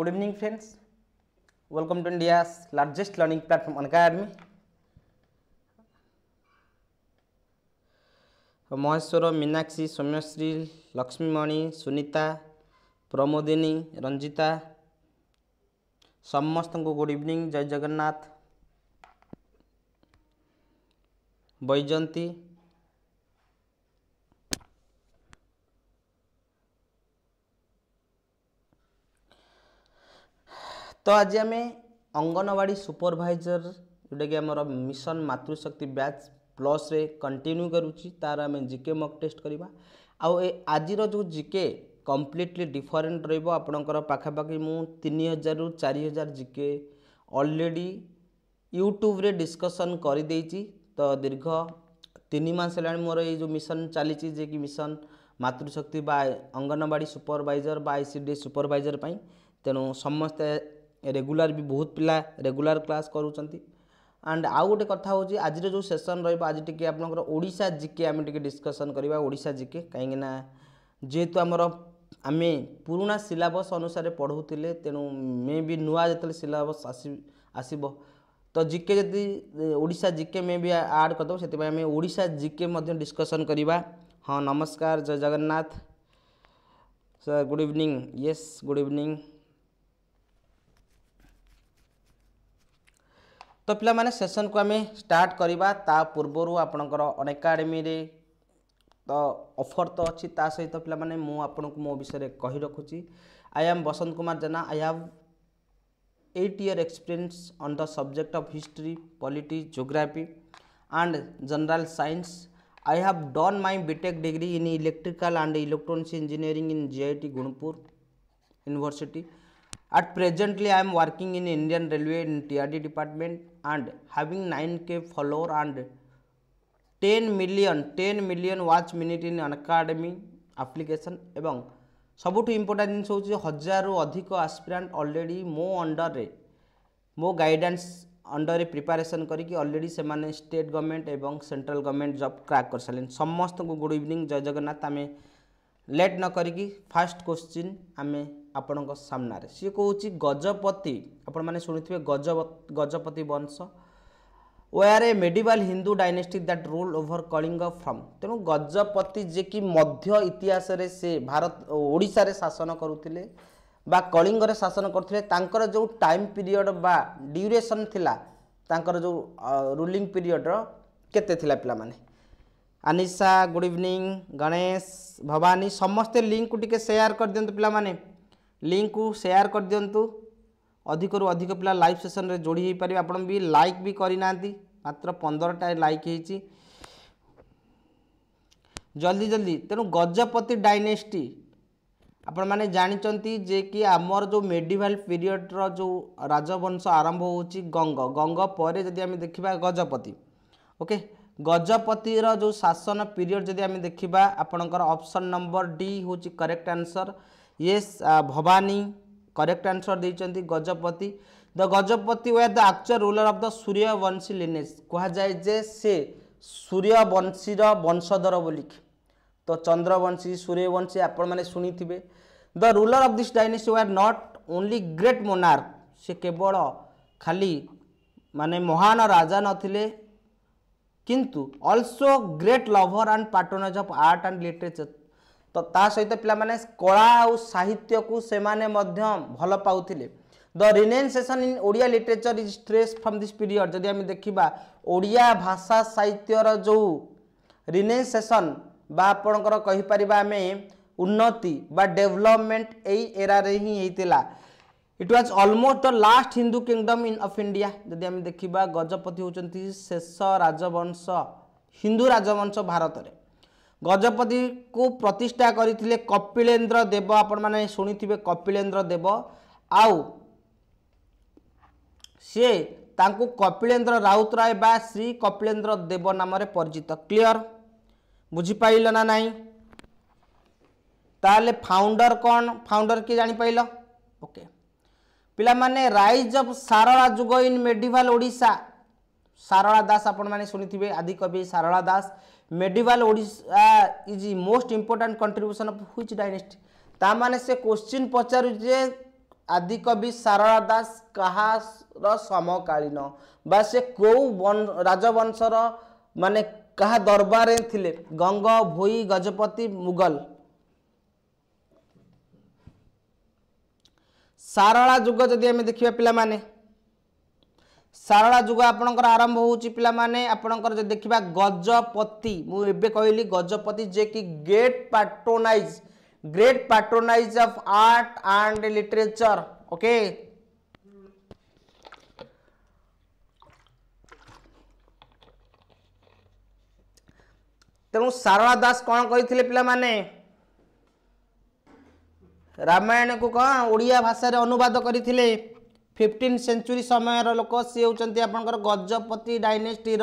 Good evening friends welcome to India's largest learning platform academy Maheshwar Meenakshi Soumyashree Laxmimani Sunita Pramodini Ranjita समस्त को good evening जय जगन्नाथ बैजंती तो आज आम अंगनवाड़ी सुपरभाइजर जोटा कि आम मिशन मातृशक्ति ब्याच प्लस्रे कंटिन्यू करुच्ची तार आम जिके मक टेस्ट करवा आज जो जिके कम्प्लीटली डिफरेन्ट रपणकर पाखापाखि मुनि हजार रु चार हजार जिके अलरेडी यूट्यूब्रे डिस्कसन करदे तो दीर्घ तीन मस मोर ये जो मिशन चली कि मिशन मातृशक्ति बा अंगनवाड़ी सुपरभाइजर बा आई सी डी सुपरभाइजर तेणु समस्ते ରେଗୁଲାର ବି ବହୁତ ପିଲା ରେଗୁଲାର କ୍ଲାସ୍ କରୁଛନ୍ତି ଆଣ୍ଡ ଆଉ ଗୋଟେ କଥା ହେଉଛି ଆଜିର ଯେଉଁ ସେସନ୍ ରହିବ ଆଜି ଟିକେ ଆପଣଙ୍କର ଓଡ଼ିଶା ଜିକେ ଆମେ ଟିକେ ଡିସ୍କସନ୍ କରିବା ଓଡ଼ିଶା ଜିକେ କାହିଁକିନା ଯେହେତୁ ଆମର ଆମେ ପୁରୁଣା ସିଲାବସ୍ ଅନୁସାରେ ପଢ଼ାଉଥିଲେ ତେଣୁ ମେ ବି ନୂଆ ଯେତେବେଳେ ସିଲାବସ୍ ଆସି ଆସିବ ତ ଜିକେ ଯଦି ଓଡ଼ିଶା ଜିକେ ମେ ବି ଆଡ଼୍ କରିଦେବ ସେଥିପାଇଁ ଆମେ ଓଡ଼ିଶା ଜିକେ ମଧ୍ୟ ଡିସ୍କସନ୍ କରିବା ହଁ ନମସ୍କାର ଜୟ Jagannath sir good evening yes good evening ତ ପିଲାମାନେ ସେସନ୍କୁ ଆମେ ଷ୍ଟାର୍ଟ କରିବା ତା ପୂର୍ବରୁ ଆପଣଙ୍କର ଅନ୍ ଏକାଡେମୀରେ ତ ଅଫର୍ ତ ଅଛି ତା ସହିତ ପିଲାମାନେ ମୁଁ ଆପଣଙ୍କୁ ମୋ ବିଷୟରେ କହି ରଖୁଛି I am Basanta Kumar Jena I have eight year experience on the subject of history polity geography and general science I have done my BTEC degree in electrical and electronics engineering in GIT Gunpur University. At presently, I am working in Indian Railway in TRD department. and having 9k follower and 10 million 10 million watch minute in academy application एवं ସବୁଠୁ important ଜିନିଷ ହେଉଛି ହଜାରରୁ ଅଧିକ aspirant already ମୋ ଅଣ୍ଡରରେ ମୋ guidance ଅଣ୍ଡରରେ ପ୍ରିପାରେସନ୍ କରିକି ଅଲରେଡ଼ି ସେମାନେ ଷ୍ଟେଟ୍ ଗଭର୍ଣ୍ଣମେଣ୍ଟ ଏବଂ ସେଣ୍ଟ୍ରାଲ୍ ଗଭର୍ଣ୍ଣମେଣ୍ଟ ଜବ୍ କ୍ରାକ୍ କରିସାରିଲେଣି ସମସ୍ତଙ୍କୁ ଗୁଡ଼୍ ଇଭିନିଂ ଜୟ ଜଗନ୍ନାଥ ଆମେ ଲେଟ୍ ନ କରିକି ଫାର୍ଷ୍ଟ କୋଶ୍ଚିନ୍ ଆମେ ଆପଣଙ୍କ ସାମ୍ନାରେ ସିଏ କହୁଛି ଗଜପତି ଆପଣମାନେ ଶୁଣିଥିବେ ଗଜ ଗଜପତି ବଂଶ were a medieval Hindu dynasty that rule over Kalinga from ତେଣୁ ଗଜପତି ଯିଏକି ମଧ୍ୟ ଇତିହାସରେ ସେ ଭାରତ ଓଡ଼ିଶାରେ ଶାସନ କରୁଥିଲେ ବା କଳିଙ୍ଗରେ ଶାସନ କରୁଥିଲେ ତାଙ୍କର ଯେଉଁ ଟାଇମ୍ ପିରିୟଡ଼ ବା ଡ୍ୟୁରେସନ୍ ଥିଲା ତାଙ୍କର ଯେଉଁ ରୁଲିଂ ପିରିୟଡ଼ର କେତେ ଥିଲା ପିଲାମାନେ ଆନିସା ଗୁଡ଼ ଇଭିନିଂ ଗଣେଶ ଭବାନୀ ସମସ୍ତେ ଲିଙ୍କକୁ ଟିକିଏ ସେୟାର କରିଦିଅନ୍ତୁ ପିଲାମାନେ ଲିଙ୍କକୁ ସେୟାର କରିଦିଅନ୍ତୁ ଅଧିକରୁ ଅଧିକ ପିଲା ଲାଇଭ୍ ସେସନ୍ରେ ଯୋଡ଼ି ହୋଇପାରିବେ ଆପଣ ବି ଲାଇକ୍ ବି କରିନାହାନ୍ତି ମାତ୍ର ପନ୍ଦରଟା ଲାଇକ୍ ହେଇଛି ଜଲ୍ଦି ଜଲ୍ଦି ତେଣୁ ଗଜପତି ଡାଇନେଷ୍ଟି ଆପଣମାନେ ଜାଣିଛନ୍ତି ଯେ କି ଆମର ଯେଉଁ ମେଡ଼ିଭାଲ ପିରିୟଡ଼ର ଯେଉଁ ରାଜବଂଶ ଆରମ୍ଭ ହେଉଛି ଗଙ୍ଗ ଗଙ୍ଗ ପରେ ଯଦି ଆମେ ଦେଖିବା ଗଜପତି ଓକେ ଗଜପତିର ଯେଉଁ ଶାସନ ପିରିୟଡ଼ ଯଦି ଆମେ ଦେଖିବା ଆପଣଙ୍କର ଅପସନ୍ ନମ୍ବର ଡି ହେଉଛି correct answer yes Bhavani correct answer ଦେଇଛନ୍ତି Gajapati the Gajapati were the actual ruler of the Suryavanshi lineage କୁହାଯାଏ ଯେ ସେ ସୂର୍ଯ୍ୟବଂଶୀର ବଂଶଧର ବୋଲି ତ ଚନ୍ଦ୍ରବଂଶୀ ସୂର୍ଯ୍ୟବଂଶୀ ଆପଣମାନେ ଶୁଣିଥିବେ the ruler of this dynasty were not only great monarch ସେ କେବଳ ଖାଲି ମାନେ ମହାନ ରାଜା ନଥିଲେ କିନ୍ତୁ also great lover and patronize of art and literature ତ ତା ସହିତ ପିଲାମାନେ କଳା ଆଉ ସାହିତ୍ୟକୁ ସେମାନେ ମଧ୍ୟ ଭଲ ପାଉଥିଲେ the renaissance in Odia literature is stress from this period ଯଦି ଆମେ ଦେଖିବା ଓଡ଼ିଆ ଭାଷା ସାହିତ୍ୟର ଯେଉଁ ରିନେନ୍ସେସନ୍ ବା ଆପଣଙ୍କର କହିପାରିବା ଆମେ ଉନ୍ନତି ବା ଡେଭଲପମେଣ୍ଟ ଏଇ ଏରାରେ ହିଁ ହେଇଥିଲା it was almost the last Hindu kingdom in of India ଯଦି ଆମେ ଦେଖିବା ଗଜପତି ହେଉଛନ୍ତି ଶେଷ ରାଜବଂଶ ହିନ୍ଦୁ ରାଜବଂଶ ଭାରତରେ ଗଜପତିକୁ ପ୍ରତିଷ୍ଠା କରିଥିଲେ କପିଳେନ୍ଦ୍ର ଦେବ ଆପଣମାନେ ଶୁଣିଥିବେ କପିଳେନ୍ଦ୍ର ଦେବ ଆଉ ସିଏ ତାଙ୍କୁ କପିଳେନ୍ଦ୍ର ରାଉତରାୟ ବା ଶ୍ରୀ କପିଳେନ୍ଦ୍ର ଦେବ ନାମରେ ପରିଚିତ କ୍ଲିଅର ବୁଝିପାରିଲ ନା ନାହିଁ ତାହେଲେ ଫାଉଣ୍ଡର କ'ଣ ଫାଉଣ୍ଡର କିଏ ଜାଣିପାରିଲ ଓକେ ପିଲାମାନେ ରାଇଜ୍ ଅଫ୍ ସାରଳା ଯୁଗ ଇନ୍ ମେଡିଭାଲ ଓଡ଼ିଶା ସାରଳା ଦାସ ଆପଣମାନେ ଶୁଣିଥିବେ ଆଦି କବି Sarala Das medieval Odisha is most important contribution of which dynasty ତାମାନେ ସେ କୋଶ୍ଚିନ୍ ପଚାରୁଛି ଯେ ଆଦି କବି ସାରଳା ଦାସ କାହାର ସମକାଳୀନ ବା ସେ କେଉଁ ରାଜବଂଶର ମାନେ କାହା ଦରବାରରେ ଥିଲେ ଗଙ୍ଗ ଭୋଇ ଗଜପତି ମୁଗଲ ସାରଳା ଯୁଗ ଯଦି ଆମେ ଦେଖିବା ପିଲାମାନେ ସାରଳା ଯୁଗ ଆପଣଙ୍କର ଆରମ୍ଭ ହେଉଛି ପିଲାମାନେ ଆପଣଙ୍କର ଯଦି ଦେଖିବା ଗଜପତି ମୁଁ ଏବେ କହିଲି ଗଜପତି ଯିଏକି great patronize great patronize of art and literature okay ତେଣୁ ସାରଳା ଦାସ କ'ଣ କହିଥିଲେ ପିଲାମାନେ ରାମାୟଣକୁ କ'ଣ ଓଡ଼ିଆ ଭାଷାରେ ଅନୁବାଦ କରିଥିଲେ ফিফটিন সেঞ্চুরি সময়ের লোক সি হচ্ছেন আপনার গজপতি ডাইনেস্টির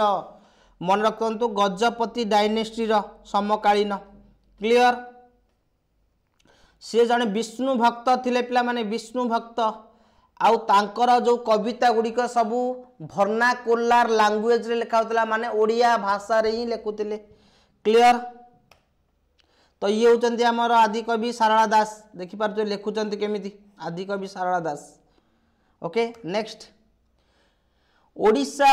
মনে রাখতু গজপতি ডাইনেস্টির সমকালীন ক্লিয়র সি জন বিষ্ণু ভক্ত লে পিলা মানে বিষ্ণু ভক্ত আঙ্কর যে কবিতা গুড়িক সবু ভর্নাকুলার ল্যাঙ্গুয়েজরে লেখা হোলা মানে ওড়িয়া ভাষায় হি লেখুলে ক্লিয়র তো ইয়ে হচ্ছেন আমার আদিকবি সারলা দাস দেখিপার লেখুচার কেমি আদিকবি Sarala Das okay next Odisha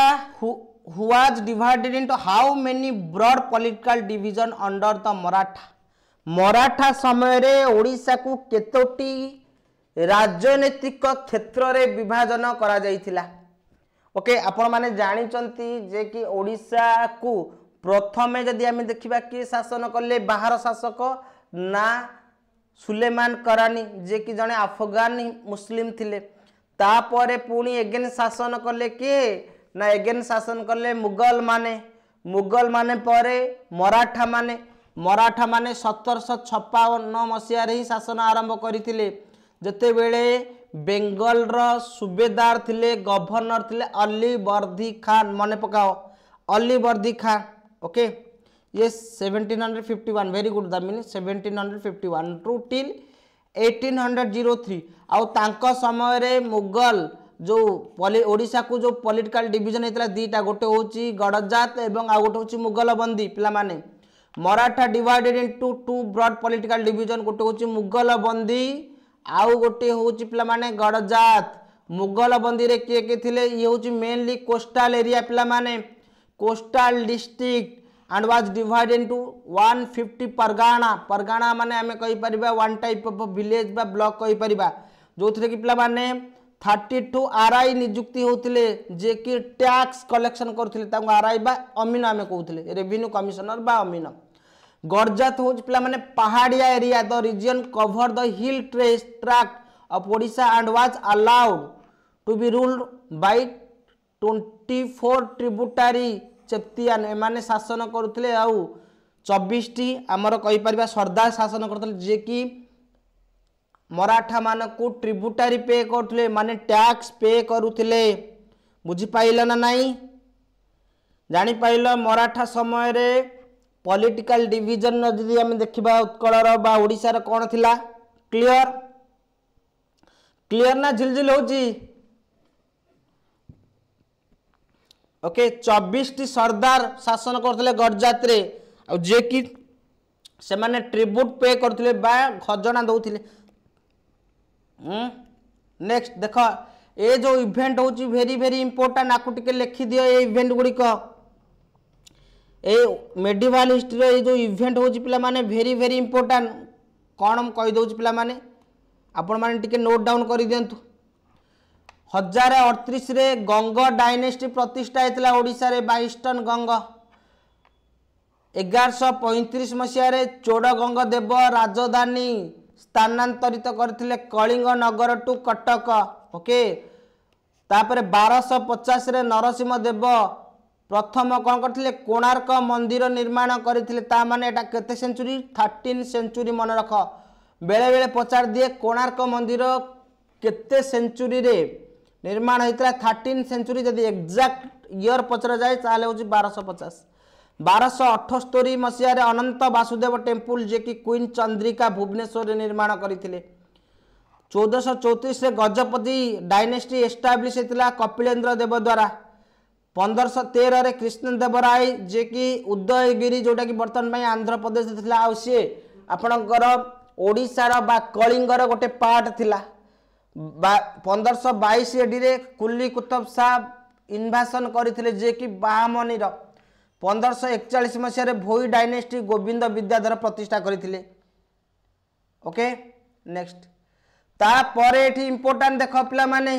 was divided into how many broad political division under the Maratha Maratha समय रे ओडिशा को केतोटी राजनीतिक क्षेत्र रे विभाजन करा जायतिला ओके आपण माने जानी चंती जे कि ओडिशा को प्रथमे यदि आमी देखिबा कि शासन करले बाहर शासक ना सुलेमान करानी जे कि जने अफगान मुस्लिम थिले पुणी एगेन शासन कले के एगेन शासन कले मुगल मुगल मराठा माने मराठा माने सतर सय छन मस शासन आरम्भ गरितेबे बेङ्गल रो सुबेदार थिले गवर्नर थिले अल्ली वर्दी खान मन पका अल्ली वर्धी खान् ओके इ सेभेन्टिन हन्ड्रेड फिफ्टी वान गुड दिन seventeen hundred fifty one to टि थ्री ଆଉ ତାଙ୍କ ସମୟରେ ମୋଗଲ ଯେଉଁ ପଲି ଓଡ଼ିଶାକୁ ଯେଉଁ ପଲିଟିକାଲ ଡିଭିଜନ ହେଇଥିଲା ଦୁଇଟା ଗୋଟେ ହେଉଛି ଗଡ଼ଜାତ ଏବଂ ଆଉ ଗୋଟେ ହେଉଛି ମୋଗଲବନ୍ଦୀ ପିଲାମାନେ Maratha divided into two broad political division ଗୋଟେ ହେଉଛି ମୋଗଲବନ୍ଦୀ ଆଉ ଗୋଟିଏ ହେଉଛି ପିଲାମାନେ ଗଡ଼ଜାତ ମୋଗଲବନ୍ଦୀରେ କିଏ କିଏ ଥିଲେ ଇଏ ହେଉଛି ମେନଲି କୋଷ୍ଟାଲ ଏରିଆ ପିଲାମାନେ coastal district and was divide into one fifty pargana pargana ମାନେ ଆମେ କହିପାରିବା ୱାନ୍ ଟାଇପ୍ ଅଫ୍ ଭିଲେଜ୍ ବା ବ୍ଲକ୍ କହିପାରିବା ଯେଉଁଥିରେ କି ପିଲାମାନେ থার্টি টু আরআই নিযুক্তি হোলে যে কি ট্যাক্স কলেকশন করুলে তাকে আরআই বা অমিন আমি কৌলে রেভিনিউ কমিশনার বা অমিন গরজাত হচ্ছে পিলামানে পাহাড়িয়া area the region cover the hill ট্রেস tract of Odisha and was allowed to be ruled by twenty four tributary chieftain এমানে শাসন করুলে আউ চব্বিশটি আমার কইপার সর্দার শাসন করুলে যে কি ମରାଠା ମାନଙ୍କୁ ଟ୍ରିବ୍ୟୁଟାରୀ ପେ କରୁଥିଲେ ମାନେ ଟ୍ୟାକ୍ସ ପେ କରୁଥିଲେ ବୁଝିପାରିଲ ନା ନାହିଁ ଜାଣିପାରିଲ ମରାଠା ସମୟରେ ପଲିଟିକାଲ ଡିଭିଜନ ଯଦି ଆମେ ଦେଖିବା ଉତ୍କଳର ବା ଓଡ଼ିଶାର କ'ଣ ଥିଲା କ୍ଲିଅର କ୍ଲିଅର ନା ଝିଲଝିଲ ହେଉଛି ଓକେ ଚବିଶଟି ସର୍ଦ୍ଦାର ଶାସନ କରୁଥିଲେ ଗଡ଼ଜାତରେ ଆଉ ଯିଏକି ସେମାନେ ଟ୍ରିବ୍ୟୁଟ୍ ପେ କରୁଥିଲେ ବା ଖଜଣା ଦେଉଥିଲେ नेक्स्ट देख ए जो इवेंट हूँ भेरी भेरी इंपोर्टां आपको टी लिखिदि ये इवेंट गुड़िक ए मेडिवाल हिस्ट्री ये जो इवेंट हूँ पे भेरी भेरी इंपोर्टां कौन कहीदे पे आपण मैंने नोट डाउन कर दिंतु हजार अड़तीस गंग डायनेस्टी प्रतिष्ठा होता है ओडार बैस्टर्न गंग एगारश पैंतीस मसीह चोड़ गंग देव राजधानी ସ୍ଥାନାନ୍ତରିତ କରିଥିଲେ କଳିଙ୍ଗ ନଗର ଟୁ କଟକ ଓକେ ତାପରେ ବାରଶହ ପଚାଶରେ ନରସିଂହ ଦେବ ପ୍ରଥମ କ'ଣ କରିଥିଲେ କୋଣାର୍କ ମନ୍ଦିର ନିର୍ମାଣ କରିଥିଲେ ତା ମାନେ ଏଇଟା କେତେ ସେଞ୍ଚୁରୀ ଥାର୍ଟିନ୍ ସେଞ୍ଚୁରୀ ମନେ ରଖ ବେଳେବେଳେ ପଚାରି ଦିଏ କୋଣାର୍କ ମନ୍ଦିର କେତେ ସେଞ୍ଚୁରୀରେ ନିର୍ମାଣ ହୋଇଥିଲା ଥାର୍ଟିନ୍ ସେଞ୍ଚୁରୀ ଯଦି ଏକ୍ଜାକ୍ଟ ଇୟର୍ ପଚରାଯାଏ ତାହେଲେ ହେଉଛି ବାରଶହ ପଚାଶ ବାରଶହ ଅଠସ୍ତରୀ ମସିହାରେ ଅନନ୍ତ ବାସୁଦେବ ଟେମ୍ପୁଲ ଯିଏକି କୁଇନ୍ ଚନ୍ଦ୍ରିକା ଭୁବନେଶ୍ୱରରେ ନିର୍ମାଣ କରିଥିଲେ ଚଉଦଶହ ଚଉତିରିଶରେ ଗଜପତି ଡାଇନେଷ୍ଟି ଏଷ୍ଟାବ୍ଲିଶ୍ ହୋଇଥିଲା କପିଳେନ୍ଦ୍ର ଦେବ ଦ୍ୱାରା ପନ୍ଦରଶହ ତେରରେ କ୍ରିଷ୍ଣ ଦେବରାୟ ଯିଏକି ଉଦୟଗିରି ଯେଉଁଟାକି ବର୍ତ୍ତମାନ ପାଇଁ ଆନ୍ଧ୍ରପ୍ରଦେଶ ଥିଲା ଆଉ ସିଏ ଆପଣଙ୍କର ଓଡ଼ିଶାର ବା କଳିଙ୍ଗର ଗୋଟେ ପାର୍ଟ ଥିଲା ପନ୍ଦରଶହ ବାଇଶ ଏଡ଼ିରେ କୁଲି କୁତବ ସାହ ଇନଭାସନ୍ କରିଥିଲେ ଯିଏକି ବାହାମନିର ପନ୍ଦରଶହ ଏକଚାଳିଶ ମସିହାରେ ଭୋଇ ଡାଇନେଷ୍ଟି ଗୋବିନ୍ଦ ବିଦ୍ୟାଧର ପ୍ରତିଷ୍ଠା କରିଥିଲେ ଓକେ ନେକ୍ସଟ ତାପରେ ଏଠି ଇମ୍ପୋର୍ଟାଣ୍ଟ ଦେଖ ପିଲାମାନେ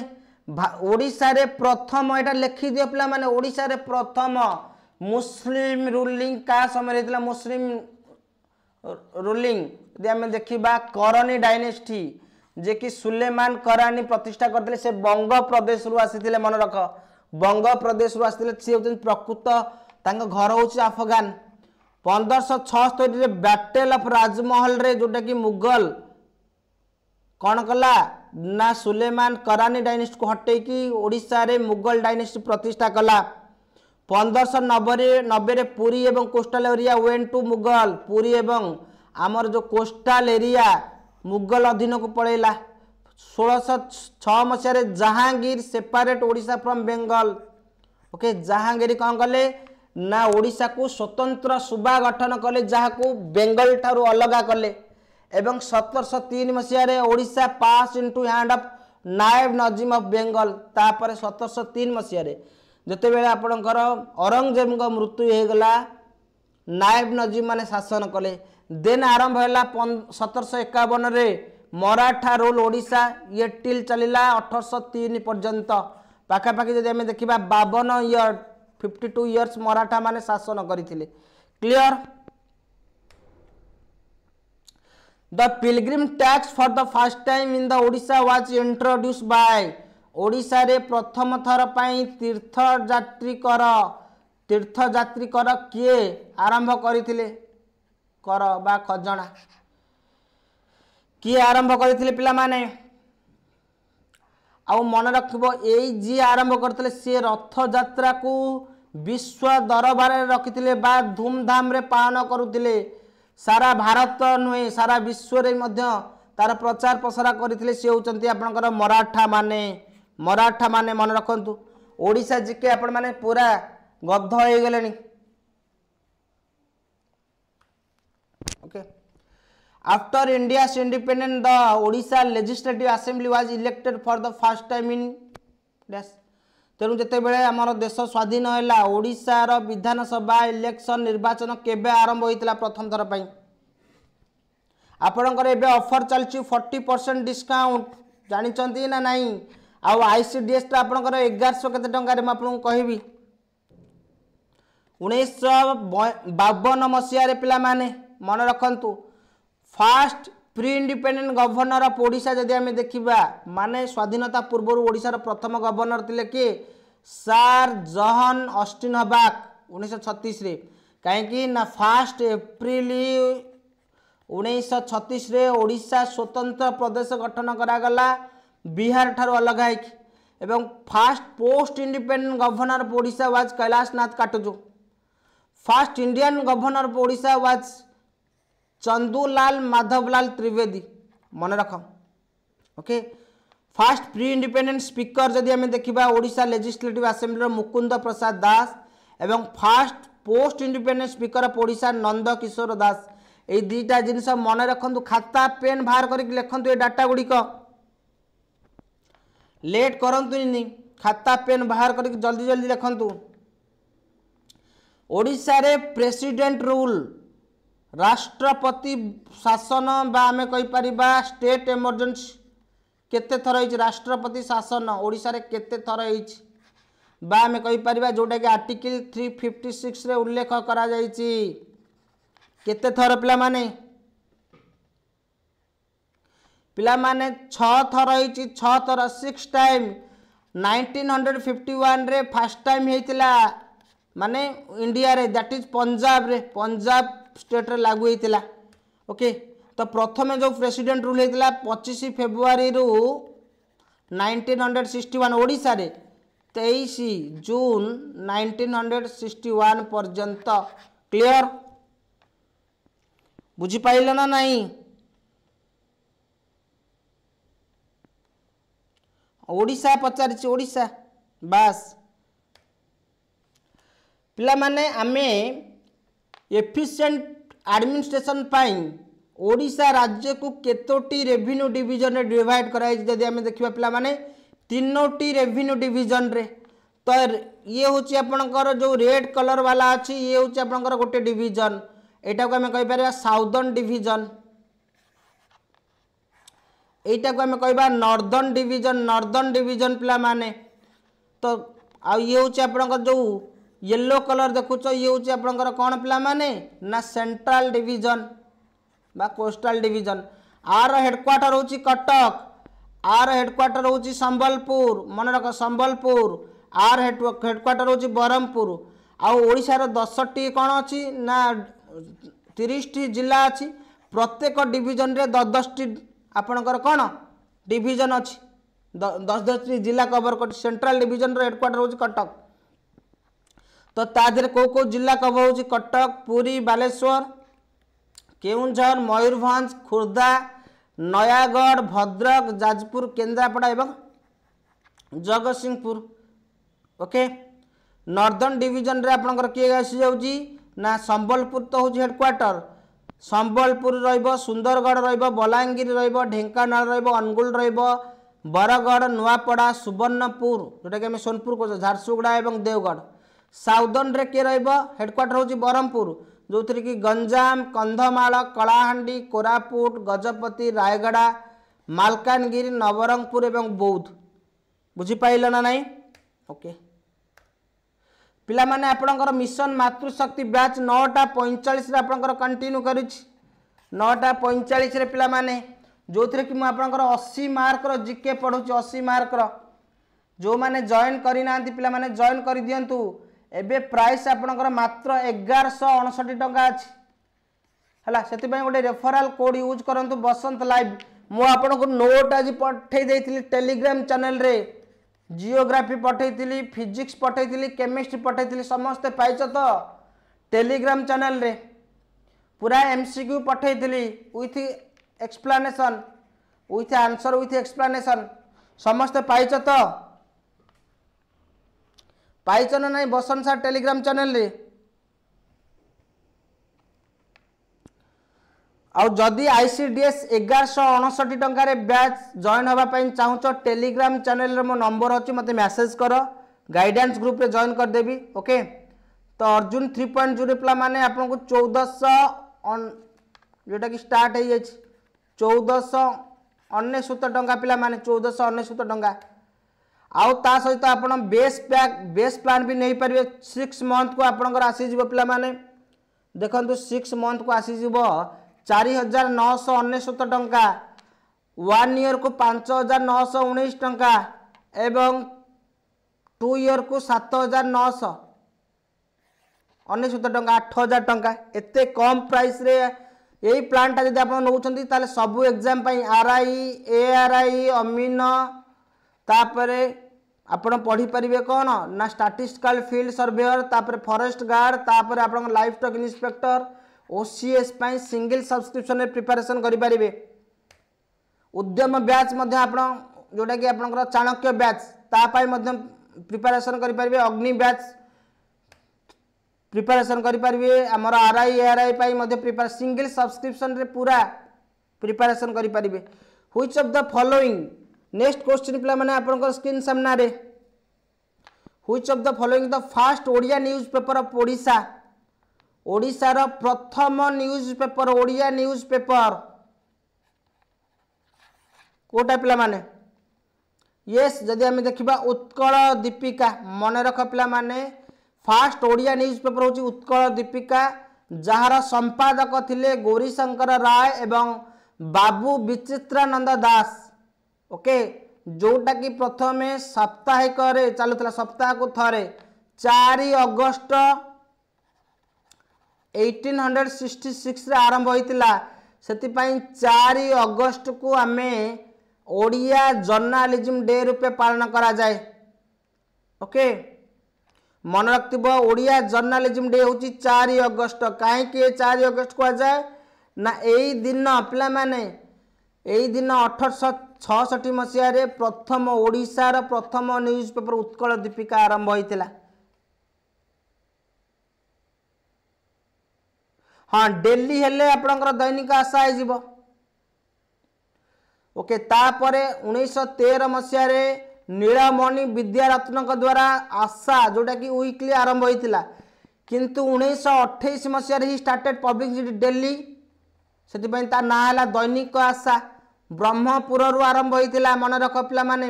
ଓଡ଼ିଶାରେ ପ୍ରଥମ ଏଇଟା ଲେଖିଦିଅ ପିଲାମାନେ ଓଡ଼ିଶାରେ ପ୍ରଥମ ମୁସଲିମ ରୁଲିଂ କାହା ସମୟରେ ହେଇଥିଲା ମୁସଲିମ ରୁଲିଂ ଯଦି ଆମେ ଦେଖିବା କରଣୀ ଡାଇନେଷ୍ଟି ଯିଏକି ସୁଲେମାନ କରାଣୀ ପ୍ରତିଷ୍ଠା କରିଥିଲେ ସେ ବଙ୍ଗପ୍ରଦେଶରୁ ଆସିଥିଲେ ମନେ ରଖ ବଙ୍ଗପ୍ରଦେଶରୁ ଆସିଥିଲେ ସେ ହେଉଛନ୍ତି ପ୍ରକୃତ ତାଙ୍କ ଘର ହେଉଛି ଆଫଗାନ ପନ୍ଦରଶହ ଛଅସ୍ତରୀରେ ବ୍ୟାଟେଲ୍ ଅଫ୍ ରାଜମହଲରେ ଯେଉଁଟାକି ମୁଗଲ କ'ଣ କଲା ନା ସୁଲେମାନ କରାନୀ ଡାଇନେଷ୍ଟିକୁ ହଟେଇକି ଓଡ଼ିଶାରେ ମୁଗଲ ଡାଇନେଷ୍ଟି ପ୍ରତିଷ୍ଠା କଲା ପନ୍ଦରଶହ ନବେରେ ନବେରେ ପୁରୀ ଏବଂ coastal area went to Mughal Puri ଏବଂ ଆମର ଯେଉଁ କୋଷ୍ଟାଲ ଏରିଆ ମୁଗଲ ଅଧୀନକୁ ପଳେଇଲା ଷୋଳଶହ ଛଅ ମସିହାରେ Jahangir separate Odisha from Bengal okay Jahangir କ'ଣ କଲେ ନା ଓଡ଼ିଶାକୁ ସ୍ୱତନ୍ତ୍ର ସୁବା ଗଠନ କଲେ ଯାହାକୁ ବେଙ୍ଗଲ ଠାରୁ ଅଲଗା କଲେ ଏବଂ ସତରଶହ ତିନି ମସିହାରେ Odisha pass into hand of Naib Nazim of Bengal ତାପରେ ସତରଶହ ତିନି ମସିହାରେ ଯେତେବେଳେ ଆପଣଙ୍କର ଔରଙ୍ଗଜେବଙ୍କ ମୃତ୍ୟୁ ହୋଇଗଲା ନାଏବ ନଜିମ୍ ମାନେ ଶାସନ କଲେ ଦେନ୍ ଆରମ୍ଭ ହେଲା ପନ୍ ସତରଶହ ଏକାବନରେ ମରାଠା ରୁଲ୍ ଓଡ଼ିଶା ଇଏ ଟିଲ୍ ଚାଲିଲା ଅଠରଶହ ତିନି ପର୍ଯ୍ୟନ୍ତ ପାଖାପାଖି ଯଦି ଆମେ ଦେଖିବା ବାବନ ଇୟର୍ ଫିଫ୍ଟି ଟୁ ଇୟର୍ସ ମରାଠାମାନେ ଶାସନ କରିଥିଲେ clear the pilgrim tax for the first time in the Odisha which introduce by ଓଡ଼ିଶାରେ ପ୍ରଥମ ଥର ପାଇଁ ତୀର୍ଥଯାତ୍ରୀକର ତୀର୍ଥଯାତ୍ରୀକର କିଏ ଆରମ୍ଭ କରିଥିଲେ କର ବା ଖଜଣା କିଏ ଆରମ୍ଭ କରିଥିଲେ ପିଲାମାନେ ଆଉ ମନେ ରଖିବ ଏଇ ଯିଏ ଆରମ୍ଭ କରିଥିଲେ ସିଏ ରଥଯାତ୍ରାକୁ ବିଶ୍ୱ ଦରବାରରେ ରଖିଥିଲେ ବା ଧୁମ୍ଧାମ୍ରେ ପାଳନ କରୁଥିଲେ ସାରା ଭାରତ ନୁହେଁ ସାରା ବିଶ୍ୱରେ ମଧ୍ୟ ତା'ର ପ୍ରଚାର ପ୍ରସାର କରିଥିଲେ ସିଏ ହେଉଛନ୍ତି ଆପଣଙ୍କର ମରାଠାମାନେ ମରାଠାମାନେ ମନେ ରଖନ୍ତୁ ଓଡ଼ିଶା ଜିକେ ଆପଣମାନେ ପୁରା ଗଧ ହେଇଗଲେଣି okay okay. After India independent the Odisha legislative assembly was elected for the first time in dash ତେଣୁ ଯେତେବେଳେ ଆମର ଦେଶ ସ୍ୱାଧୀନ ହେଲା ଓଡ଼ିଶାର ବିଧାନସଭା ଇଲେକ୍ସନ୍ ନିର୍ବାଚନ କେବେ ଆରମ୍ଭ ହୋଇଥିଲା ପ୍ରଥମ ଥର ପାଇଁ ଆପଣଙ୍କର ଏବେ ଅଫର୍ ଚାଲିଛି ଫର୍ଟି ପରସେଣ୍ଟ ଡିସ୍କାଉଣ୍ଟ ଜାଣିଛନ୍ତି ନା ନାହିଁ ଆଉ ଆଇ ସି ଡି ଏସ୍ଟା ଆପଣଙ୍କର ଏଗାରଶହ କେତେ ଟଙ୍କାରେ ମୁଁ ଆପଣଙ୍କୁ କହିବି ଉଣେଇଶହ ବାବନ ମସିହାରେ ପିଲାମାନେ ମନେ ରଖନ୍ତୁ first pre independent governor of Odisha যদি আমি দেখিবা মানে স্বাধীনতা পূর্বর ওড়িশার প্রথম গভর্নর লে কি স্যার জহন অস্টিন হবাক উনিশশো ছতিশে কাইকি না ফার্স্ট এপ্রিল উনিশশো ছতিশে ওড়িশা স্বতন্ত্র প্রদেশ গঠন করাগলা বিহার ঠার অলগা হয়েকি এবং first post independent governor of Odisha was Kailashnath Katju first Indian governor of Odisha was Chandulal Madhavlal Trivedi मन रख okay first pre independent speaker जदि आम देखा ओडा लेजिस्लेट आसेम्बली मुकुंद प्रसाद दास एवं first post independent speaker of ओा नंद किशोर दास ये दुईटा मन रखु खाता पेन बाहर कर ये डाटा गुड़िक लेट करतुनि खाता पेन बाहर कर जल्दी जल्दी लिखतु ओडार प्रेसिडेंट रूल রাষ্ট্রপতি শাসন বা আমি কইপারিবা স্টেট এমরজেন্সি কেতে থর হয়েছে রাষ্ট্রপতি শাসন ওড়শার কেতে থর হয়েছে বা আমি যেটা কি আর্টিকল থ্রি ফিফটি সিক্সরে উল্লেখ করা যাই কেতে থর পিলা মানে পিলা মানে ছর থর হয়েছে ছ six time nineteen hundred fifty ওয়ানরে ফার্স্ট টাইম হয়েছিল মানে ইন্ডিয়ার দ্যাট ইজ পঞ্জাবরে পঞ্জাব ଷ୍ଟେଟ୍ରେ ଲାଗୁ ହୋଇଥିଲା ଓକେ ତ ପ୍ରଥମେ ଯେଉଁ ପ୍ରେସିଡେଣ୍ଟ ରୁଲ୍ ହୋଇଥିଲା ପଚିଶ ଫେବୃଆରୀରୁ ନାଇଣ୍ଟିନ୍ ହଣ୍ଡ୍ରେଡ଼ ସିକ୍ସଟି ୱାନ୍ ଓଡ଼ିଶାରେ ତେଇଶ June nineteen hundred sixty one ପର୍ଯ୍ୟନ୍ତ କ୍ଲିଅର୍ ବୁଝିପାରିଲେ ନା ନାହିଁ ଓଡ଼ିଶା ପଚାରିଛି ଓଡ଼ିଶା ବାସ୍ ପିଲାମାନେ ଆମେ एफिसीयंट आडमिनिस्ट्रेसन ओडा राज्य को केतोटी रेभिन्यू डिजन में डिवाइड करें देखा पे तीनोटी रेभिन्यू डिजन रे तो ये हूँ आपणकर जो रेड कलर वाला अच्छी ये हूँ आप गोटे डिजन यटा को आम कहीपर साउदर्ण डिजन यटा को आम कह नर्दर्ण डिजन नर्दर्ण डिजन पे तो आ जो येलो कलर देखुच ये हूँ आप कौन पिला माने ना सेंट्रल डिवीजन बा कोस्टल डिवीजन आर हेडक्वाटर हूँ कटक आर हेडक्वाटर हूँ संबलपुर मन रख संबलपुर आर हेडक्वाटर हूँ ब्रह्मपुर आशार दस टी कौन अच्छी ना तीस टी जिला अच्छी प्रत्येक डिजन में दस टी आपणकर कौन डिजन अच्छी दस दस टी जिला कवर कर सेंट्राल डिजन रेडक्वाटर हूँ कटक त जा कब जी कटक पुरी बालेर केुझर मयुरभँ्ज खुर्दा नयगढ भद्रक जाजपुर ना संबलपुर तो हो जी आप आउँछ न सम्बलपुर तेड क्वारटर सम्बलपुर र सुन्दरगड र अंगुल रहे ढेङ्कानल नुआपड़ा रगढ नपडा के जोटाकिमै सोनपुर कसुगुडा एवं देवगढ ସାଉଦର୍ନରେ କିଏ ରହିବ ହେଡ଼କ୍ୱାର୍ଟର ହେଉଛି ବ୍ରହ୍ମପୁର ଯେଉଁଥିରେ କି ଗଞ୍ଜାମ କନ୍ଧମାଳ କଳାହାଣ୍ଡି କୋରାପୁଟ ଗଜପତି ରାୟଗଡ଼ା ମାଲକାନଗିରି ନବରଙ୍ଗପୁର ଏବଂ ବୌଦ୍ଧ ବୁଝିପାରିଲ ନା ନାହିଁ ଓକେ ପିଲାମାନେ ଆପଣଙ୍କର ମିଶନ ମାତୃଶକ୍ତି ବ୍ୟାଚ୍ ନଅଟା ପଇଁଚାଳିଶରେ ଆପଣଙ୍କର କଣ୍ଟିନ୍ୟୁ କରିଛି ନଅଟା ପଇଁଚାଳିଶରେ ପିଲାମାନେ ଯେଉଁଥିରେ କି ମୁଁ ଆପଣଙ୍କର ଅଶୀ ମାର୍କର ଜିକେ ପଢ଼ୁଛି ଅଶୀ ମାର୍କର ଯେଉଁମାନେ ଜଏନ୍ କରିନାହାନ୍ତି ପିଲାମାନେ ଜଏନ୍ କରିଦିଅନ୍ତୁ ଏବେ ପ୍ରାଇସ୍ ଆପଣଙ୍କର ମାତ୍ର ଏଗାରଶହ ଅଣଷଠି ଟଙ୍କା ଅଛି ହେଲା ସେଥିପାଇଁ ଗୋଟେ ରେଫରାଲ୍ କୋଡ଼୍ ୟୁଜ୍ କରନ୍ତୁ ବସନ୍ତ ଲାଇଭ୍ ମୁଁ ଆପଣଙ୍କୁ ନୋଟ୍ ଆଜି ପଠାଇ ଦେଇଥିଲି ଟେଲିଗ୍ରାମ୍ ଚ୍ୟାନେଲ୍ରେ ଜିଓଗ୍ରାଫି ପଠାଇଥିଲି ଫିଜିକ୍ସ ପଠାଇଥିଲି କେମିଷ୍ଟ୍ରି ପଠାଇଥିଲି ସମସ୍ତେ ପାଇଛ ତ ଟେଲିଗ୍ରାମ୍ ଚ୍ୟାନେଲ୍ରେ ପୁରା ଏମ୍ ସି କ୍ୟୁ ପଠାଇଥିଲି with explanation with answer with explanation ସମସ୍ତେ ପାଇଛ ତ পাইছ না ନାହିଁ ବସନ୍ତ ସାର୍ ଟେଲିଗ୍ରାମ ଚ୍ୟାନେଲରେ ଆଉ ଯଦି ଆଇ ସି ଡି ଏସ୍ ଏଗାରଶହ ଅଣଷଠି ଟଙ୍କାରେ ବ୍ୟାଚ୍ ଜଏନ୍ ହେବା ପାଇଁ ଚାହୁଁଛ ଟେଲିଗ୍ରାମ ଚ୍ୟାନେଲରେ ମୋ ନମ୍ବର ଅଛି ମୋତେ ମେସେଜ କର ଗାଇଡ଼ାନ୍ସ ଗ୍ରୁପରେ ଜଏନ୍ କରିଦେବି ଓକେ ତ ଅର୍ଜୁନ ଥ୍ରୀ ପଏଣ୍ଟ ଜିରୋ ପିଲାମାନେ ଆପଣଙ୍କୁ ଚଉଦଶହ ଯେଉଁଟାକି ଷ୍ଟାର୍ଟ ହେଇଯାଇଛି ଚଉଦଶହ ଅନେଶ୍ୱତ ଟଙ୍କା ପିଲାମାନେ ଚଉଦଶହ ଅନେଶ୍ୱତ ଟଙ୍କା आउ ता सहित आप बेस पैक बेस प्लान भी नहीं पारे सिक्स मंथ को आपंकर आसीज पाने देखु सिक्स मंथ को आसीज चार हजार नौश अनेशत टा वन इयर को पांच हजार नौश उन्नीस टाँचा एवं टू इयर को सात हजार नौश अनेशत टा आठ हजार टाँचा एत कम प्राइस रे यही प्लांटा जब आप नौकर सबू exam R I A R I Amin तापर आपड़ पढ़ीपारे कौन ना स्टाटिस्टिकाल फिल्ड सर्वेयर तापर फॉरेस्ट गार्ड तापर आप livestock inspector O C S single subscription preparation करेंगे उद्यम ब्याच जोटा कि आपंकर चाणक्य ब्याच तापारेसन करें अग्नि ब्याच प्रिपेरेसन करें आमर आर आई एर आई पाई प्रिपेर सिंगल सब्सक्रिपन पूरा प्रिपेरेसन करेंगे which of the following next question पे मैंने आप स्क्रीन सामने which of the following the first Odia news paper of ओडा ओडार प्रथम news paper Odia news paper कोटा पिला मैंने जदि आम देखा उत्कल दीपिका मन रख पिला फास्ट ओडिया न्यूज पेपर हूँ उत्कल दीपिका जार संपादक थे गौरीशंकर राय एवं बाबू विचित्रानंद दास ओके जोटा कि प्रथम साप्ताहिक चलू था सप्ताह को थे चार August eighteen hundred sixty six आरंभ होता से चार अगस्ट को आम ओडिया जर्नालीजिम डे रूपे पालन करा जाए ओके मन रखि ओडिया जर्नालीजिम डे हूँ चार अगस्ट कहीं चार अगस्ट कह जाए ना यही दिन पे मैंने यही दिन अठरश ଛଅଷଠି ମସିହାରେ ପ୍ରଥମ ଓଡ଼ିଶାର ପ୍ରଥମ ନ୍ୟୁଜ୍ ପେପର୍ ଉତ୍କଳ ଦୀପିକା ଆରମ୍ଭ ହୋଇଥିଲା ହଁ ଡେଲି ହେଲେ ଆପଣଙ୍କର ଦୈନିକ ଆଶା ହେଇଯିବ ଓକେ ତାପରେ ଉଣେଇଶହ ତେର ମସିହାରେ ନୀଳମଣି ବିଦ୍ୟାରତ୍ନଙ୍କ ଦ୍ୱାରା ଆଶା ଯେଉଁଟାକି ୱିକ୍ଲି ଆରମ୍ଭ ହୋଇଥିଲା କିନ୍ତୁ ଉଣେଇଶହ ଅଠେଇଶ ମସିହାରେ ହିଁ ଷ୍ଟାର୍ଟେଡ଼୍ ପବ୍ଲିକ ଡେଲି ସେଥିପାଇଁ ତା ନାଁ ହେଲା ଦୈନିକ ଆଶା ବ୍ରହ୍ମପୁରରୁ ଆରମ୍ଭ ହୋଇଥିଲା ମନେ ରଖ ପିଲାମାନେ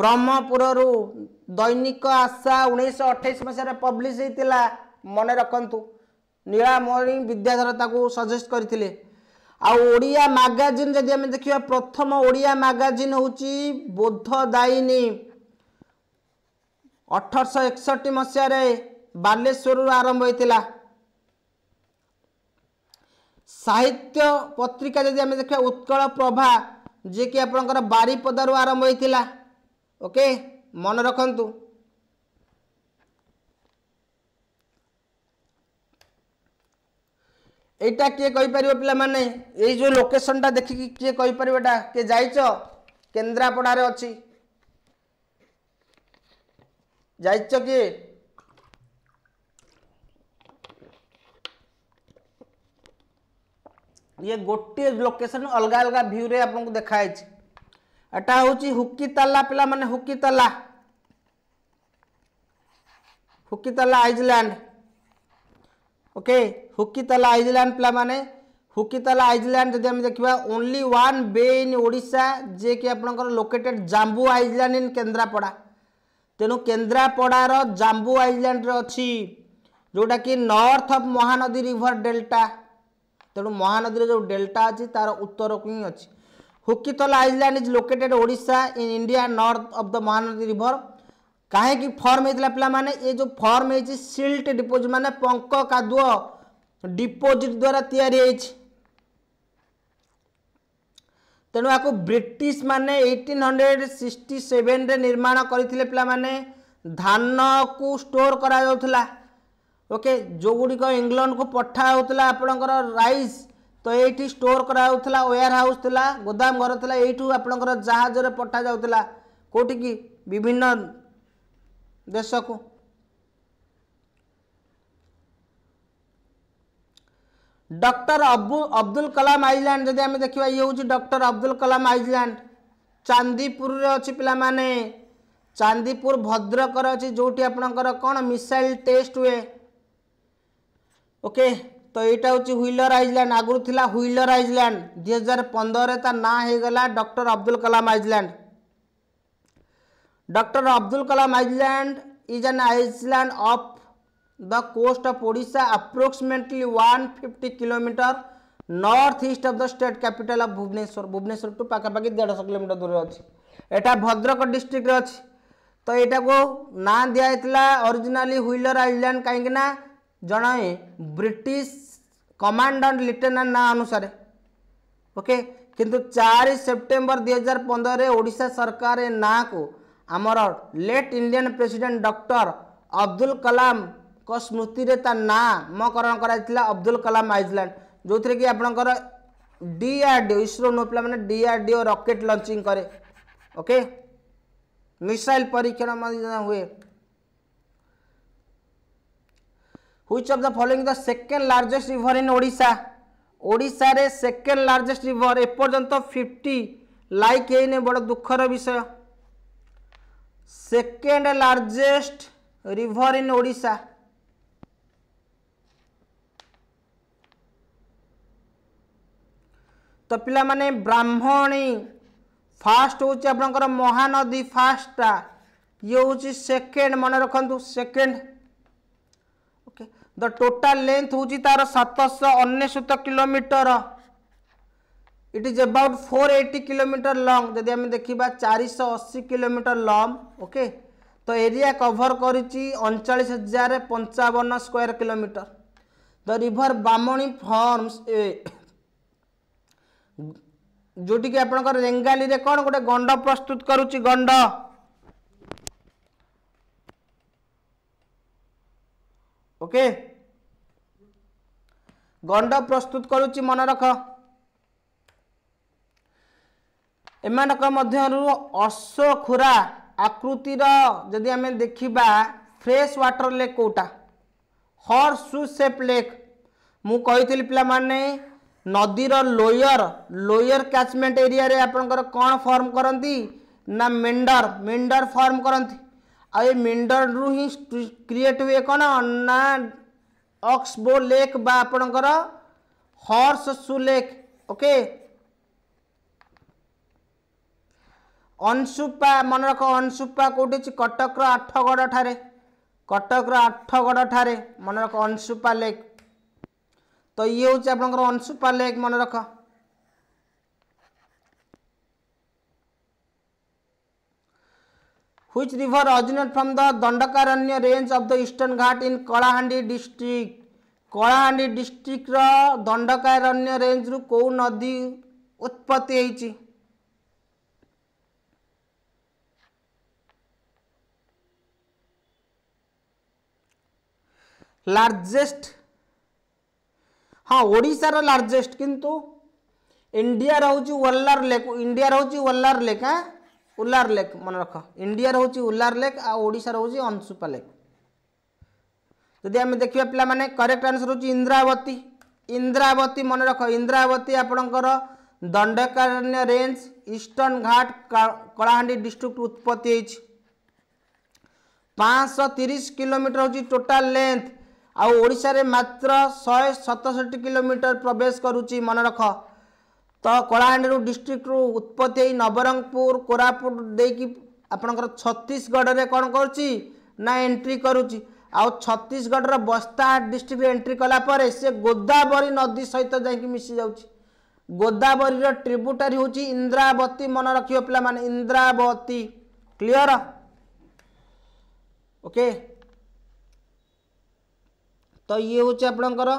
ବ୍ରହ୍ମପୁରରୁ ଦୈନିକ ଆଶା ଉଣେଇଶହ ଅଠେଇଶ ମସିହାରେ ପବ୍ଲିଶ ହୋଇଥିଲା ମନେ ରଖନ୍ତୁ ନୀଳାମଣି ବିଦ୍ୟାଧର ତାକୁ ସଜେଷ୍ଟ କରିଥିଲେ ଆଉ ଓଡ଼ିଆ ମାଗାଜିନ୍ ଯଦି ଆମେ ଦେଖିବା ପ୍ରଥମ ଓଡ଼ିଆ ମାଗାଜିନ୍ ହେଉଛି ବୋଧଦାୟିନୀ ଅଠରଶହ ଏକଷଠି ମସିହାରେ ବାଲେଶ୍ୱରରୁ ଆରମ୍ଭ ହୋଇଥିଲା ସାହିତ୍ୟ ପତ୍ରିକା ଯଦି ଆମେ ଦେଖିବା ଉତ୍କଳ ପ୍ରଭା ଯିଏକି ଆପଣଙ୍କର ବାରିପଦାରୁ ଆରମ୍ଭ ହୋଇଥିଲା ଓକେ ମନେ ରଖନ୍ତୁ ଏଇଟା କିଏ କହିପାରିବ ପିଲାମାନେ ଏଇ ଯେଉଁ ଲୋକେସନଟା ଦେଖିକି କିଏ କହିପାରିବ ଏଇଟା କିଏ ଯାଇଛ କେନ୍ଦ୍ରାପଡ଼ାରେ ଅଛି ଯାଇଛ କିଏ ये गोटे लोकेशन अलग अलग भ्यू में आपको देखाई एटा हूँ हुकीताला पा मैंने हुकीताला हुकीताला आइजलैंड ओके हुकीताला आइजलैंड पे मैंने हुकीताला आइजलैंड जब देखा ओनली वन बे इन ओडा जे कि आप located Jambu island in Kendrapara तेणु केन्द्रापड़ार जाम्बू आइजलैंड अच्छी जोटा कि north of Mahanadi river delta ତେଣୁ ମହାନଦୀର ଯେଉଁ ଡେଲ୍ଟା ଅଛି ତା'ର ଉତ୍ତରକୁ ହିଁ ଅଛି Hukitola island is located Odisha in India north of the Mahanadi river କାହିଁକି ଫର୍ମ ହେଇଥିଲା ପିଲାମାନେ ଏ ଯେଉଁ ଫର୍ମ ହେଇଛି ସିଲ୍ଟ ଡିପୋଜିଟ୍ ମାନେ ପଙ୍କ କାଦୁଅ ଡିପୋଜିଟ୍ ଦ୍ୱାରା ତିଆରି ହେଇଛି ତେଣୁ ଆକୁ ବ୍ରିଟିଶ ମାନେ ଏଇଟିନ୍ ହଣ୍ଡ୍ରେଡ଼ ସିକ୍ସଟି ସେଭେନରେ ନିର୍ମାଣ କରିଥିଲେ ପିଲାମାନେ ଧାନକୁ ଷ୍ଟୋର୍ କରାଯାଉଥିଲା ଓକେ ଯେଉଁଗୁଡ଼ିକ ଇଂଲଣ୍ଡକୁ ପଠା ହେଉଥିଲା ଆପଣଙ୍କର ରାଇସ୍ ତ ଏଇଠି ଷ୍ଟୋର୍ କରାହେଉଥିଲା ୱେୟାର ହାଉସ୍ ଥିଲା ଗୋଦାମ ଘର ଥିଲା ଏଇଠୁ ଆପଣଙ୍କର ଜାହାଜରେ ପଠାଯାଉଥିଲା କେଉଁଠିକି ବିଭିନ୍ନ ଦେଶକୁ ଡକ୍ଟର ଅବୁ ଅବଦୁଲ କଲାମ ଆଇଲ୍ୟାଣ୍ଡ ଯଦି ଆମେ ଦେଖିବା ଇଏ ହେଉଛି ଡକ୍ଟର ଅବଦୁଲ କଲାମ ଆଇଲ୍ୟାଣ୍ଡ ଚାନ୍ଦିପୁରରେ ଅଛି ପିଲାମାନେ ଚାନ୍ଦିପୁର ଭଦ୍ରକରେ ଅଛି ଯେଉଁଠି ଆପଣଙ୍କର କ'ଣ ମିସାଇଲ୍ ଟେଷ୍ଟ ହୁଏ ওকে তো এইটা হচ্ছে হুইলর আইজল্যান্ড আগুর লা হুইলর আইজল্যান্ড দুই হাজার পনেরে তার না হয়ে গলা doctor Abdul Kalam island doctor Abdul Kalam island is an island off the coast of Odisha approximately 150 km northeast of the state capital of Bhubaneswar Bhubaneswar to पाखापाखि देढ़श किलोमीटर दूर अच्छे एटा भद्रक डिस्ट्रिक्ट अच्छे तो यू ना दिया ओरिजिनाली हुईलर आइलैंड कहीं જણાએ બ્રિટિશ કમાન્ડન્ટ લિફ્ટેનાન્ટ ના અનુસારે ઓકે કિંતુ ચારિ સેપ્ટેમ્બર ଦୁଇ ହଜାର ପନ୍ଦରରେ ଓଡ଼ିଶା ସରକାର ଏ ନାଁକୁ ଆମର late Indian president doctor Abdul କଲାମଙ୍କ ସ୍ମୃତିରେ ତା ନାମକରଣ କରାଯାଇଥିଲା ଅବଦୁଲ କଲାମ ଆଇଲ୍ୟାଣ୍ଡ ଯେଉଁଥିରେ କି ଆପଣଙ୍କର ଡିଆର୍ଡିଓ ଇସ୍ରୋ ନୁହଁ ପିଲାମାନେ ଡିଆର୍ଡିଓ ରକେଟ୍ ଲଞ୍ଚିଂ କରେ ଓକେ ମିସାଇଲ୍ ପରୀକ୍ଷଣ ମଧ୍ୟ ହୁଏ which of the following the second largest river in Odisha ওড়িশারে সেকেন্ড লার্জেস্ট রিভর এপর্যন্ত ফিফটি লাইক এইনে বড় দুঃখর বিষয় second largest river in Odisha তো পিলা মানে ব্রাহ্মণী ফার্স্ট হচ্ছে আপনার মহানদী ফার্স্টটা ইয়ে হচ্ছে সেকেন্ড মনে রাখতু সেকেন্ড द टोटल लेंथ हूँ तार सतश अनेशत किलोमीटर it is about four eighty kilometre long जदि आम देखा चार अशी कोमीटर लंब ओके तो एरिया कभर अड़चाश हजार पंचावन square kilometre the river Brahmani forms a जोटी आपंकर रेंगाली कौन गोटे गंड प्रस्तुत करुच्ची गंड ओके okay? ଗଣ୍ଡ ପ୍ରସ୍ତୁତ କରୁଛି ମନେ ରଖ ଏମାନଙ୍କ ମଧ୍ୟରୁ ଅଶ୍ୱଖୁରା ଆକୃତିର ଯଦି ଆମେ ଦେଖିବା ଫ୍ରେଶ୍ ୱାଟର୍ ଲେକ୍ କେଉଁଟା ହର୍ସ ସୁ ସେପ୍ ଲେକ୍ ମୁଁ କହିଥିଲି ପିଲାମାନେ ନଦୀର ଲୋୟର ଲୋୟର କ୍ୟାଚମେଣ୍ଟ ଏରିଆରେ ଆପଣଙ୍କର କ'ଣ ଫର୍ମ କରନ୍ତି ନା ମେଣ୍ଡର ମେଣ୍ଡର ଫର୍ମ କରନ୍ତି ଆଉ ଏ ମେଣ୍ଡରରୁ ହିଁ କ୍ରିଏଟ୍ ହୁଏ କ'ଣ ନା ଅକ୍ସବୋ ଲେକ୍ ବା ଆପଣଙ୍କର ହର୍ସ ସୁ ଲେକ୍ ଓକେ ଅନସୁପା ମନେ ରଖ ଅନସୁପା କେଉଁଠି ଅଛି କଟକର ଆଠଗଡ଼ ଠାରେ କଟକର ଆଠଗଡ଼ ଠାରେ ମନେ ରଖ ଅନସୁପା ଲେକ୍ ତ ଇଏ ହେଉଛି ଆପଣଙ୍କର ଅନସୁପା ଲେକ୍ ମନେ ରଖ which river originated from the dandakaranya range of the eastern ghat in kalahandi district Kalahandi ଡିଷ୍ଟ୍ରିକ୍ଟର Dandakaranya ରେଞ୍ଜରୁ କେଉଁ ନଦୀ ଉତ୍ପତ୍ତି ହେଇଛି ଲାର୍ଜେଷ୍ଟ ହଁ ଓଡ଼ିଶାର ଲାର୍ଜେଷ୍ଟ କିନ୍ତୁ ଇଣ୍ଡିଆର ହେଉଛି ୱଲ୍ଲାର ଲେକ୍ ଇଣ୍ଡିଆର ହେଉଛି ୱଲ୍ଲାର ଲେକ୍ ହାଁ उलार लेक मन रख इंडिया रोच उल्लार लेक आशा रोज अंशुपा लेक जदि आम देखा पे करेक्ट आंसर हूँ इंद्रावती इंद्रावती मन रख इंद्रावती आपणकर Dandakaranya range Eastern Ghat Kalahandi district उत्पत्ति पाँच तीस किलोमीटर हूँ टोटाल लेंथ आशार मात्र शहे सतसठ किलोमीटर प्रवेश करुच्ची मन रख ତ କଳାହାଣ୍ଡିରୁ ଡିଷ୍ଟ୍ରିକ୍ଟରୁ ଉତ୍ପତ୍ତି ହେଇ ନବରଙ୍ଗପୁର କୋରାପୁଟ ଦେଇକି ଆପଣଙ୍କର ଛତିଶଗଡ଼ରେ କ'ଣ କରୁଛି ନା ଏଣ୍ଟ୍ରି କରୁଛି ଆଉ ଛତିଶଗଡ଼ର ବସ୍ତା ଡିଷ୍ଟ୍ରିକ୍ଟରେ ଏଣ୍ଟ୍ରି କଲାପରେ ସେ ଗୋଦାବରୀ ନଦୀ ସହିତ ଯାଇକି ମିଶିଯାଉଛି ଗୋଦାବରୀର ଟ୍ରିବ୍ୟୁଟାରୀ ହେଉଛି ଇନ୍ଦ୍ରାବତୀ ମନେ ରଖିବ ପିଲାମାନେ ଇନ୍ଦ୍ରାବତୀ କ୍ଲିଅର ଓକେ ତ ଇଏ ହେଉଛି ଆପଣଙ୍କର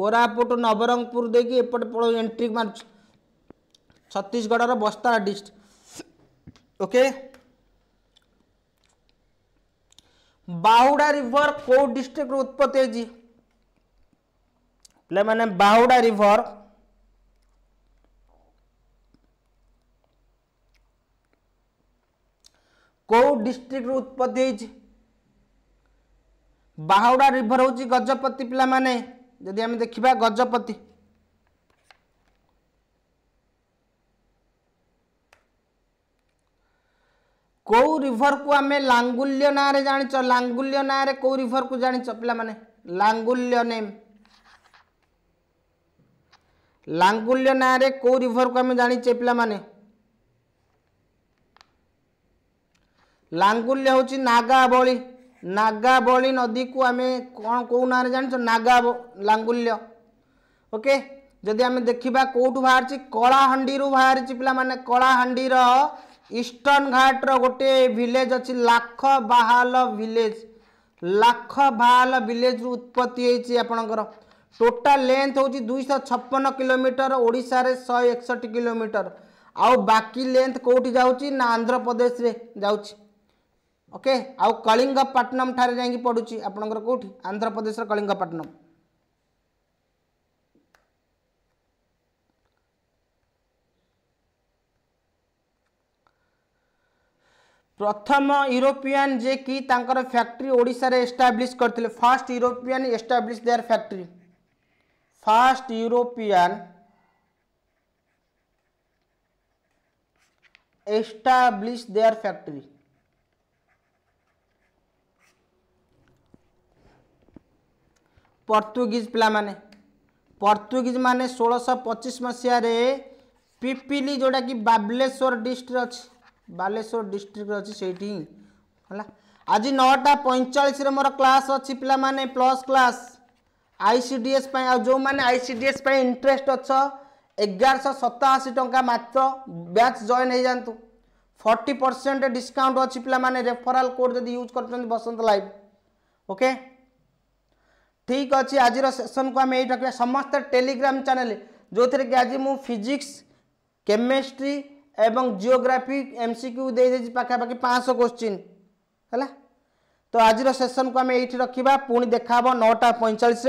कोरापुट नवरंगपुर देखिए एपट पल एंट्री मार Chhattisgarh Bastar district okay Bahuda river कौ डिस्ट्रिक्ट उत्पत्ति है मैंने बाहुडा रिवर कौ डिस्ट्रिक्ट उत्पत्ति बाहुडा रिवर हूँ गजपति पे ଯଦି ଆମେ ଦେଖିବା ଗଜପତି କେଉଁ ରିଭରକୁ ଆମେ ଲାଙ୍ଗୁଲ୍ୟ ନାଁରେ ଜାଣିଛ ଲାଙ୍ଗୁଲ୍ୟ ନାଁରେ କେଉଁ ରିଭରକୁ ଜାଣିଛ ପିଲାମାନେ ଲାଙ୍ଗୁଲ୍ୟ ନେମ୍ ଲାଙ୍ଗୁଲ୍ୟ ନାଁରେ କେଉଁ ରିଭରକୁ ଆମେ ଜାଣିଛେ ପିଲାମାନେ ଲାଙ୍ଗୁଲ୍ୟ ହେଉଛି ନାଗାବଳୀ ନାଗାବଳୀ ନଦୀକୁ ଆମେ କ'ଣ କେଉଁ ନାଁରେ ଜାଣିଛ ନାଗା ଲାଙ୍ଗୁଲ୍ୟ ଓକେ ଯଦି ଆମେ ଦେଖିବା କେଉଁଠୁ ବାହାରିଛି କଳାହାଣ୍ଡିରୁ ବାହାରିଛି ପିଲାମାନେ କଳାହାଣ୍ଡିର ଇଷ୍ଟର୍ଣ୍ଣ ଘାଟର ଗୋଟିଏ ଭିଲେଜ୍ ଅଛି ଲାଖ ବାହାଲ ଭିଲେଜ୍ ଲାଖ ବାହାଲ ଭିଲେଜ୍ରୁ ଉତ୍ପତ୍ତି ହେଇଛି ଆପଣଙ୍କର ଟୋଟାଲ୍ ଲେନ୍ଥ ହେଉଛି ଦୁଇଶହ ଛପନ କିଲୋମିଟର ଓଡ଼ିଶାରେ ଶହେ ଏକଷଠି କିଲୋମିଟର ଆଉ ବାକି ଲେନ୍ଥ କେଉଁଠି ଯାଉଛି ନା ଆନ୍ଧ୍ରପ୍ରଦେଶରେ ଯାଉଛି ଓକେ ଆଉ କଳିଙ୍ଗପଟନମ୍ ଠାରେ ଯାଇକି ପଡ଼ୁଛି ଆପଣଙ୍କର କେଉଁଠି ଆନ୍ଧ୍ରପ୍ରଦେଶର କଳିଙ୍ଗପଟନମ୍ ପ୍ରଥମ ୟୁରୋପିଆନ୍ ଯେ କି ତାଙ୍କର ଫ୍ୟାକ୍ଟ୍ରି ଓଡ଼ିଶାରେ ଏଷ୍ଟାବ୍ଲିଶ୍ କରିଥିଲେ first European establish their factory first European establish their factory Portuguese ପିଲାମାନେ ପର୍ତ୍ତୁଗୀଜ ମାନେ ଷୋଳଶହ ପଚିଶ ମସିହାରେ ପିପିଲି ଯେଉଁଟାକି ବାଲେଶ୍ୱର ଡିଷ୍ଟ୍ରିକ୍ଟ ଅଛି ବାଲେଶ୍ୱର ଡିଷ୍ଟ୍ରିକ୍ଟରେ ଅଛି ସେଇଠି ହିଁ ହେଲା ଆଜି ନଅଟା ପଇଁଚାଳିଶରେ ମୋର କ୍ଲାସ୍ ଅଛି ପିଲାମାନେ ପ୍ଲସ୍ କ୍ଲାସ୍ ଆଇସିଡିଏସ୍ ପାଇଁ ଆଉ ଯେଉଁମାନେ ଆଇସିଡିଏସ୍ ପାଇଁ ଇଣ୍ଟରେଷ୍ଟ ଅଛ ଏଗାରଶହ ସତାଅଶୀ ଟଙ୍କା ମାତ୍ର ବ୍ୟାଚ୍ ଜଏନ୍ ହେଇଯାଆନ୍ତୁ ଫର୍ଟି ପରସେଣ୍ଟ ଡିସକାଉଣ୍ଟ ଅଛି ପିଲାମାନେ ରେଫରାଲ୍ କୋଡ଼୍ ଯଦି ୟୁଜ୍ କରୁଛନ୍ତି ବସନ୍ତ ଲାଇଭ୍ ଓକେ ठीक अच्छे आज सेसन को आम ये रखा समस्त टेलीग्राम चैनल जो थे कि आज मुझे फिजिक्स केमिस्ट्री एवं जियोग्राफी एम सिक्यू दे पाखापाखि पाँच क्वेश्चन है तो आज सेसन को आम ये रखा पुणी देखा नौटा पैंचाश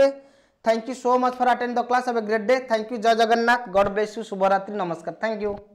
thank you so much for attend the class have a great day thank you Jai Jagannath God bless you शुभरात्रि नमस्कार थैंक यू